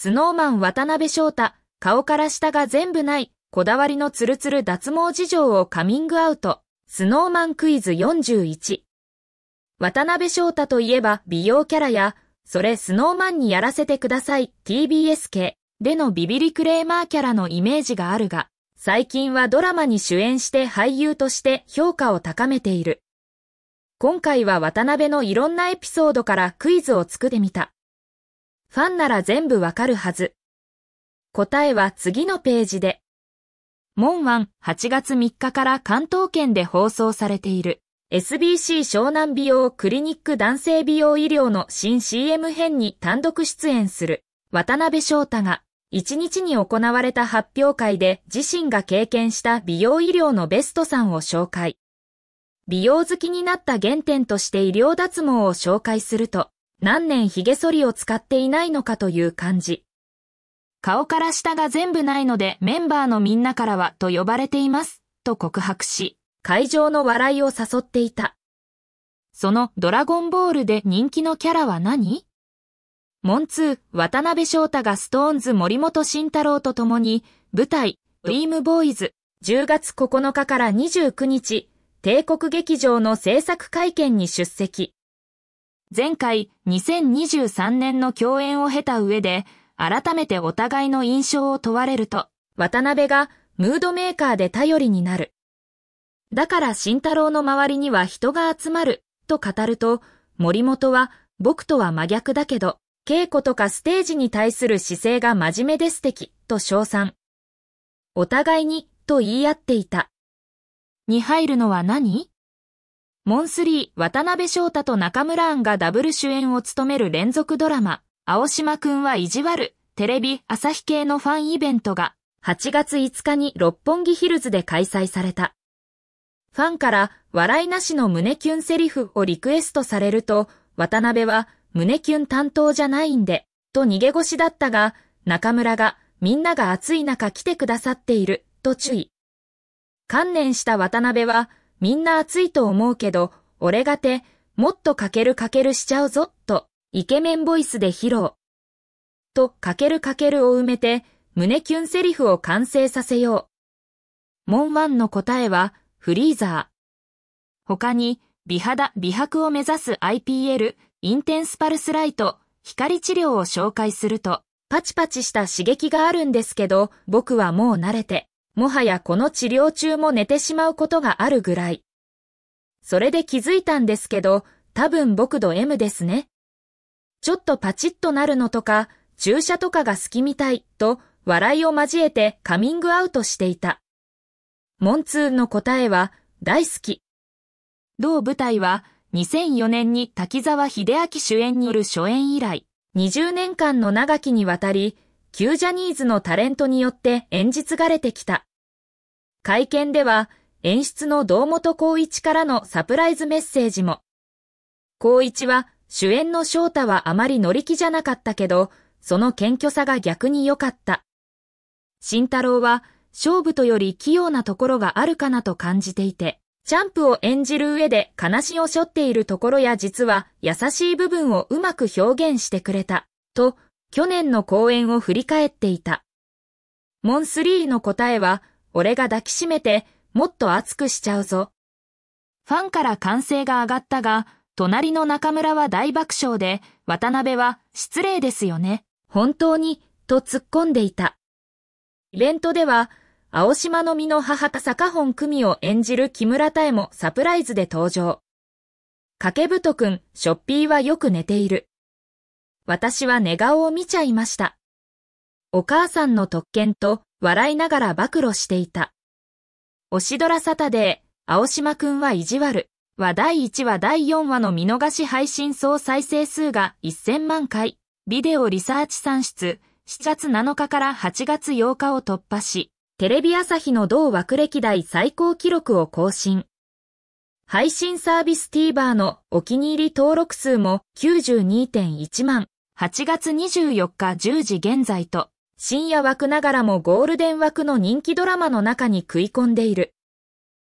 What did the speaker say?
スノーマン渡辺翔太、顔から下が全部ない、こだわりのツルツル脱毛事情をカミングアウト、スノーマンクイズ41。渡辺翔太といえば美容キャラや、それスノーマンにやらせてください TBS 系でのビビリクレーマーキャラのイメージがあるが、最近はドラマに主演して俳優として評価を高めている。今回は渡辺のいろんなエピソードからクイズを作ってみた。ファンなら全部わかるはず。答えは次のページで。門湾8月3日から関東圏で放送されている SBC 湘南美容クリニック男性美容医療の新 CM 編に単独出演する渡辺翔太が1日に行われた発表会で自身が経験した美容医療のベストさんを紹介。美容好きになった原点として医療脱毛を紹介すると、何年髭剃りを使っていないのかという感じ。顔から下が全部ないのでメンバーのみんなからはと呼ばれています、と告白し、会場の笑いを誘っていた。そのドラゴンボールで人気のキャラは何モンツー、渡辺翔太がストーンズ森本慎太郎と共に、舞台、ドリームボーイズ、10月9日から29日、帝国劇場の制作会見に出席。前回2023年の共演を経た上で、改めてお互いの印象を問われると、渡辺がムードメーカーで頼りになる。だから慎太郎の周りには人が集まると語ると、森本は僕とは真逆だけど、稽古とかステージに対する姿勢が真面目です敵と称賛。お互いにと言い合っていた。に入るのは何モンスリー、渡辺翔太と中村庵がダブル主演を務める連続ドラマ、青島くんは意地悪、テレビ、朝日系のファンイベントが、8月5日に六本木ヒルズで開催された。ファンから、笑いなしの胸キュンセリフをリクエストされると、渡辺は、胸キュン担当じゃないんで、と逃げ腰だったが、中村が、みんなが暑い中来てくださっている、と注意。観念した渡辺は、みんな暑いと思うけど、俺がて、もっとかけるかけるしちゃうぞ、と、イケメンボイスで披露。と、かけるかけるを埋めて、胸キュンセリフを完成させよう。モンワンの答えは、フリーザー。他に、美肌、美白を目指す IPL、インテンスパルスライト、光治療を紹介すると、パチパチした刺激があるんですけど、僕はもう慣れて、もはやこの治療中も寝てしまうことがあるぐらい。それで気づいたんですけど、多分僕度 M ですね。ちょっとパチッとなるのとか、注射とかが好きみたい、と、笑いを交えてカミングアウトしていた。モンツーンの答えは、大好き。同舞台は、2004年に滝沢秀明主演による初演以来、20年間の長きにわたり、旧ジャニーズのタレントによって演じ継がれてきた。会見では演出の堂本光一からのサプライズメッセージも。光一は主演の翔太はあまり乗り気じゃなかったけど、その謙虚さが逆に良かった。慎太郎は勝負とより器用なところがあるかなと感じていて、チャンプを演じる上で悲しを背負っているところや実は優しい部分をうまく表現してくれた、と去年の公演を振り返っていた。モンスリーの答えは俺が抱きしめて、もっと熱くしちゃうぞ。ファンから歓声が上がったが、隣の中村は大爆笑で、渡辺は失礼ですよね。本当に、と突っ込んでいた。イベントでは、青島の実の母田坂本久美を演じる木村多江もサプライズで登場。掛け太くん、ショッピーはよく寝ている。私は寝顔を見ちゃいました。お母さんの特権と笑いながら暴露していた。推しドラサタデー、青島くんは意地悪は第1話第4話の見逃し配信総再生数が1000万回、ビデオリサーチ算出、7月7日から8月8日を突破し、テレビ朝日の同枠歴代最高記録を更新。配信サービス TVer のお気に入り登録数も92.1万、8月24日10時現在と、深夜枠ながらもゴールデン枠の人気ドラマの中に食い込んでいる。